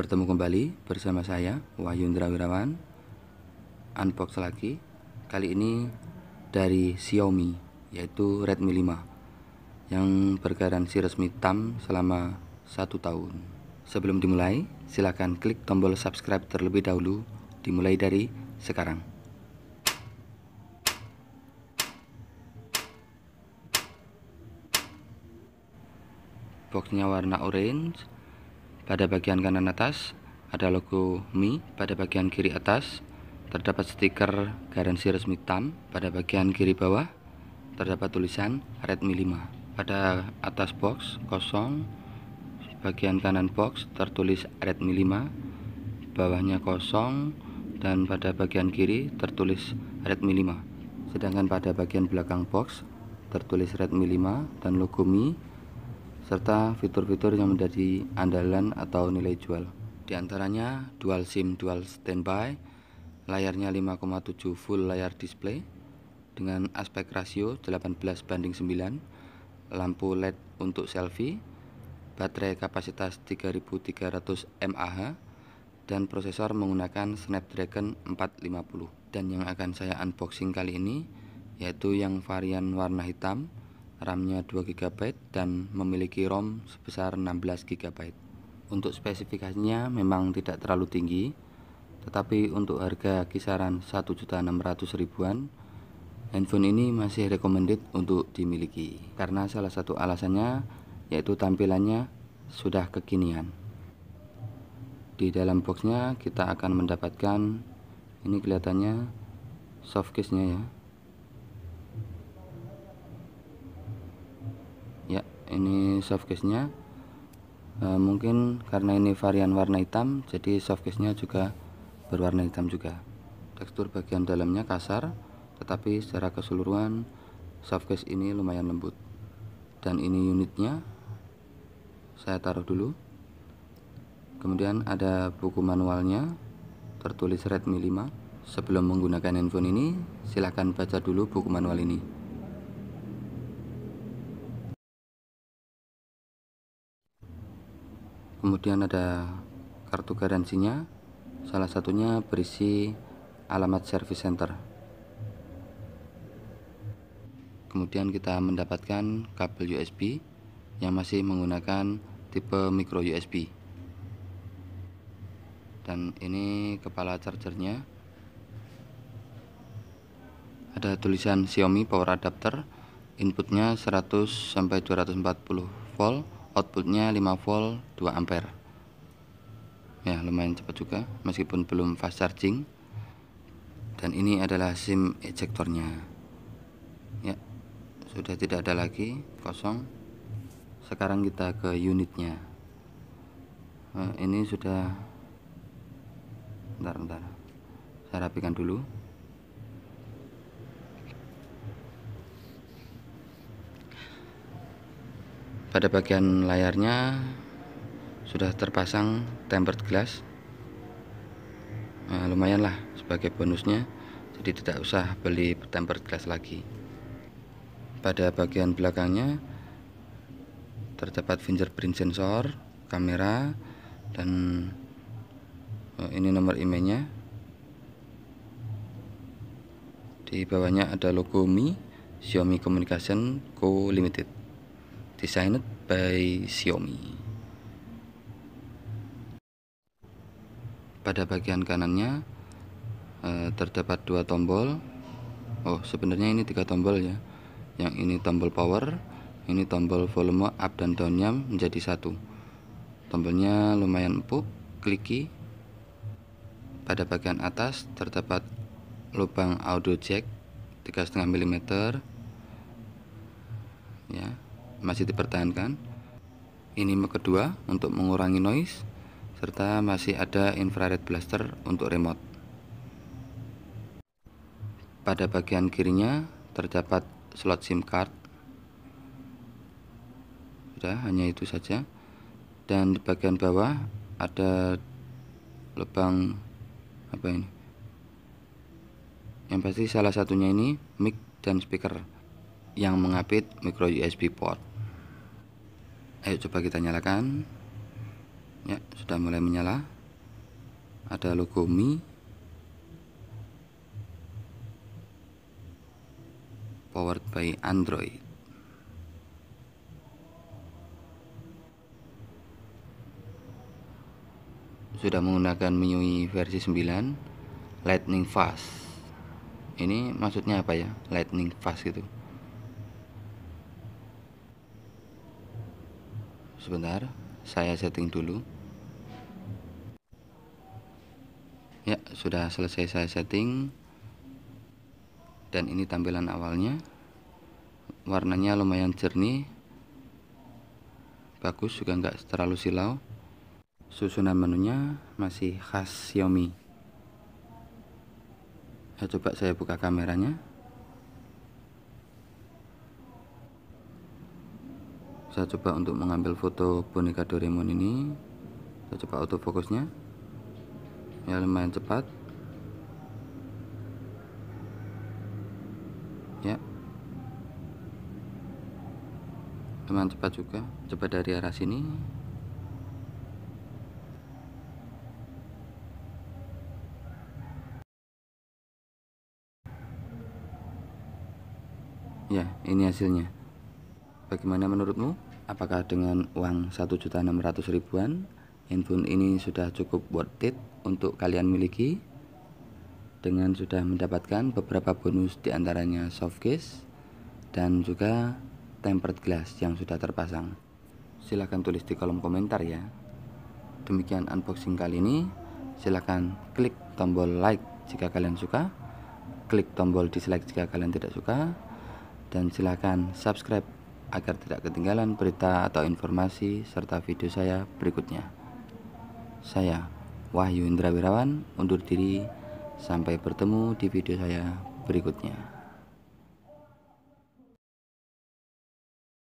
Bertemu kembali bersama saya Wahyundra Wirawan Unbox lagi Kali ini dari Xiaomi Yaitu Redmi 5 Yang bergaransi resmi TAM selama satu tahun Sebelum dimulai silahkan klik tombol subscribe terlebih dahulu Dimulai dari sekarang Boxnya warna orange pada bagian kanan atas ada logo Mi, pada bagian kiri atas terdapat stiker garansi resmi TAM, pada bagian kiri bawah terdapat tulisan Redmi 5. Pada atas box kosong, bagian kanan box tertulis Redmi 5, bawahnya kosong dan pada bagian kiri tertulis Redmi 5. Sedangkan pada bagian belakang box tertulis Redmi 5 dan logo Mi serta fitur-fitur yang menjadi andalan atau nilai jual. Di antaranya dual SIM dual standby, layarnya 5,7 full layar display dengan aspek rasio 18 banding 9, lampu LED untuk selfie, baterai kapasitas 3300 mAh, dan prosesor menggunakan Snapdragon 450. Dan yang akan saya unboxing kali ini yaitu yang varian warna hitam RAM-nya 2 GB dan memiliki ROM sebesar 16 GB. Untuk spesifikasinya memang tidak terlalu tinggi, tetapi untuk harga kisaran 1.600 ribuan, handphone ini masih recommended untuk dimiliki karena salah satu alasannya yaitu tampilannya sudah kekinian. Di dalam boxnya kita akan mendapatkan ini kelihatannya softcase nya ya ini softcase nya e, eh, mungkin karena ini varian warna hitam jadi softcase nya juga berwarna hitam juga tekstur bagian dalamnya kasar tetapi secara keseluruhan softcase ini lumayan lembut dan ini unitnya saya taruh dulu kemudian ada buku manualnya tertulis Redmi 5 sebelum menggunakan handphone ini silahkan baca dulu buku manual ini kemudian ada kartu garansinya salah satunya berisi alamat service center kemudian kita mendapatkan kabel USB yang masih menggunakan tipe micro USB dan ini kepala chargernya ada tulisan Xiaomi power adapter inputnya 100 sampai 240 volt outputnya 5 volt 2 ampere ya lumayan cepat juga meskipun belum fast charging dan ini adalah sim ejectornya, ya sudah tidak ada lagi kosong sekarang kita ke unitnya nah, ini sudah bentar bentar saya rapikan dulu pada bagian layarnya sudah terpasang tempered glass nah, lumayan lah sebagai bonusnya jadi tidak usah beli tempered glass lagi pada bagian belakangnya terdapat fingerprint sensor kamera dan eh, ini nomor emailnya di bawahnya ada logo Mi Xiaomi Communication Co Limited designed by Xiaomi. Pada bagian kanannya eh, terdapat dua tombol. Oh, sebenarnya ini tiga tombol ya. Yang ini tombol power, ini tombol volume up dan downnya menjadi satu. Tombolnya lumayan empuk, kliki. Pada bagian atas terdapat lubang audio jack 3,5 mm ya masih dipertahankan ini anime kedua untuk mengurangi noise serta masih ada infrared blaster untuk remote pada bagian kirinya terdapat slot SIM card sudah hanya itu saja dan di bagian bawah ada lubang apa ini yang pasti salah satunya ini mic dan speaker yang mengapit micro USB port ayo coba kita nyalakan ya sudah mulai menyala ada logo Mi powered by Android sudah menggunakan MIUI versi 9 Lightning Fast ini maksudnya apa ya Lightning Fast gitu sebentar saya setting dulu ya sudah selesai saya setting dan ini tampilan awalnya warnanya lumayan jernih bagus juga nggak terlalu silau susunan menunya masih khas Xiaomi ya, coba saya buka kameranya saya coba untuk mengambil foto boneka Doraemon ini saya coba autofocusnya ya lumayan cepat ya lumayan cepat juga coba dari arah sini ya ini hasilnya Bagaimana menurutmu? Apakah dengan uang juta 1 600 ribuan handphone ini sudah cukup worth it untuk kalian miliki? Dengan sudah mendapatkan beberapa bonus diantaranya soft case dan juga tempered glass yang sudah terpasang. Silahkan tulis di kolom komentar ya. Demikian unboxing kali ini. Silahkan klik tombol like jika kalian suka, klik tombol dislike jika kalian tidak suka, dan silahkan subscribe agar tidak ketinggalan berita atau informasi serta video saya berikutnya. Saya Wahyu Indra Wirawan undur diri sampai bertemu di video saya berikutnya.